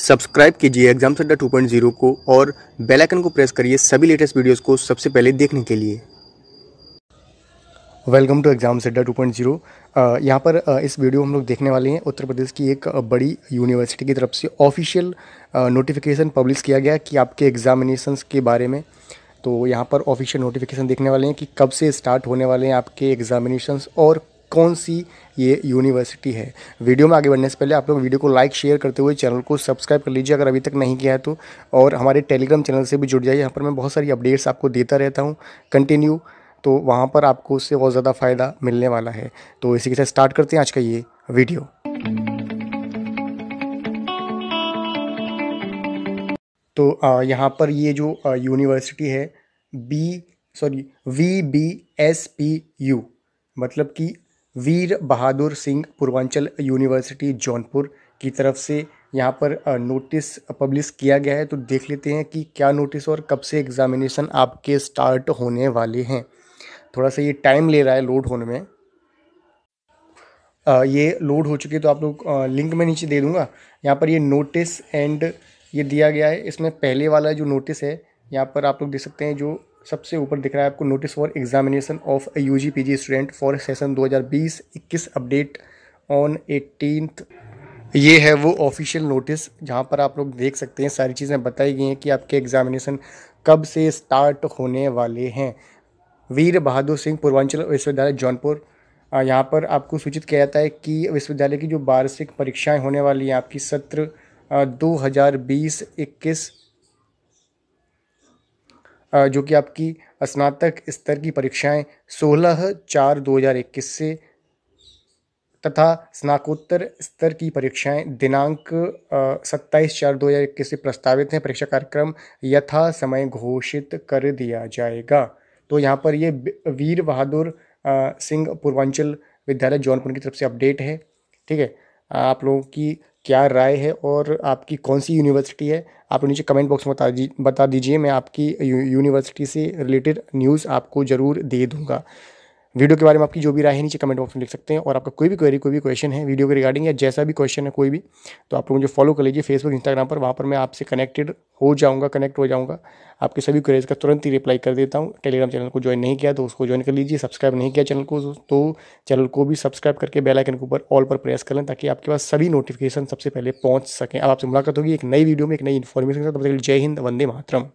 subscribe कीजिए exam centre zero को और बेल आइकन को प्रेस करिए सभी लेटेस्ट वीडियोस को सबसे पहले देखने के लिए welcome to exam centre zero यहाँ पर uh, इस वीडियो हम लोग देखने वाले हैं उत्तर प्रदेश की एक बड़ी यूनिवर्सिटी की तरफ से ऑफिशियल नोटिफिकेशन पब्लिश किया गया कि आपके एग्ज़ामिनेशंस के बारे में तो यहाँ पर ऑफिशियल नोटिफिकेशन देखने वाले हैं कि कब से स्टार्ट होने वाले हैं आपके एग्ज़ामिनेशंस और कौन सी ये यूनिवर्सिटी है वीडियो में आगे बढ़ने से पहले आप लोग वीडियो को लाइक शेयर करते हुए चैनल को सब्सक्राइब कर लीजिए अगर अभी तक नहीं किया है तो और हमारे टेलीग्राम चैनल से भी जुड़ जाइए यहाँ पर मैं बहुत सारी अपडेट्स आपको देता रहता हूँ कंटिन्यू तो वहाँ पर आपको उससे बहुत ज़्यादा फ़ायदा मिलने वाला है तो इसी के साथ स्टार्ट करते हैं आज का ये वीडियो तो यहाँ पर ये जो यूनिवर्सिटी है B sorry V B S P U मतलब कि वीर बहादुर सिंह पूर्वांचल यूनिवर्सिटी जौनपुर की तरफ से यहाँ पर नोटिस पब्लिश किया गया है तो देख लेते हैं कि क्या नोटिस और कब से एग्ज़ामिनेशन आपके स्टार्ट होने वाले हैं थोड़ा सा ये टाइम ले रहा है लोड होने में ये लोड हो चुकी है तो आप लोग लिंक में नीचे दे दूँगा यहाँ पर ये नोटिस एंड ये दिया गया है इसमें पहले वाला जो नोटिस है यहाँ पर आप लोग देख सकते हैं जो सबसे ऊपर दिख रहा है आपको notice for examination of a U G P G student for session 2020-21 update on eighteen ये है वो ऑफिशियल नोटिस जहाँ पर आप लोग देख सकते हैं सारी चीज़ें बताई गई हैं कि आपके एग्जामिनेशन कब से स्टार्ट होने वाले हैं वीर बहादुर सिंह पूर्वांचल विश्वविद्यालय जौनपुर यहाँ पर आपको सूचित किया जाता है कि विश्वविद्यालय की जो वार्षिक परीक्षाएं होने वाली हैं आपकी सत्र दो हज़ार जो कि आपकी स्नातक स्तर की परीक्षाएं 16 चार 2021 से तथा स्नाकोत्तर स्तर की परीक्षाएं दिनांक सत्ताईस चार 2021 से प्रस्तावित हैं परीक्षा कार्यक्रम यथा समय घोषित कर दिया जाएगा तो यहाँ पर ये वीर बहादुर सिंह पूर्वांचल विद्यालय जौनपुर की तरफ से अपडेट है ठीक है आप लोगों की क्या राय है और आपकी कौन सी यूनिवर्सिटी है आप नीचे कमेंट बॉक्स में बता बता दीजिए मैं आपकी यूनिवर्सिटी से रिलेटेड न्यूज़ आपको ज़रूर दे दूँगा वीडियो के बारे में आपकी जो भी राय है नीचे कमेंट बॉक्स में लिख सकते हैं और आपका कोई भी क्वेरी कोई भी क्वेश्चन है वीडियो के रिगार्डिंग या जैसा भी क्वेश्चन है कोई भी तो आप लोग मुझे फॉलो कर लीजिए फेसबुक इंस्टाग्राम पर वहाँ पर मैं आपसे कनेक्टेड हो जाऊँगा कनेक्ट हो जाऊँगा आपके सभी क्वेरीज का तुरंत ही रिप्लाई कर देता हूँ टेलीग्राम चैनल को ज्वाइन नहीं किया तो उसको ज्वाइन कर लीजिए सब्सक्राइब नहीं किया चैनल को तो चैनल को भी सब्सक्राइब करके बेल आइकन के ऊपर ऑल पर प्रेस कर लें ताकि आपके पास सभी नोटिफिकेशन सबसे पहले पहुँच सकें अब आपसे मुलाकात होगी एक नई वीडियो में एक नई इन्फॉर्मेशन के साथ जय हिंद वंदे मातरम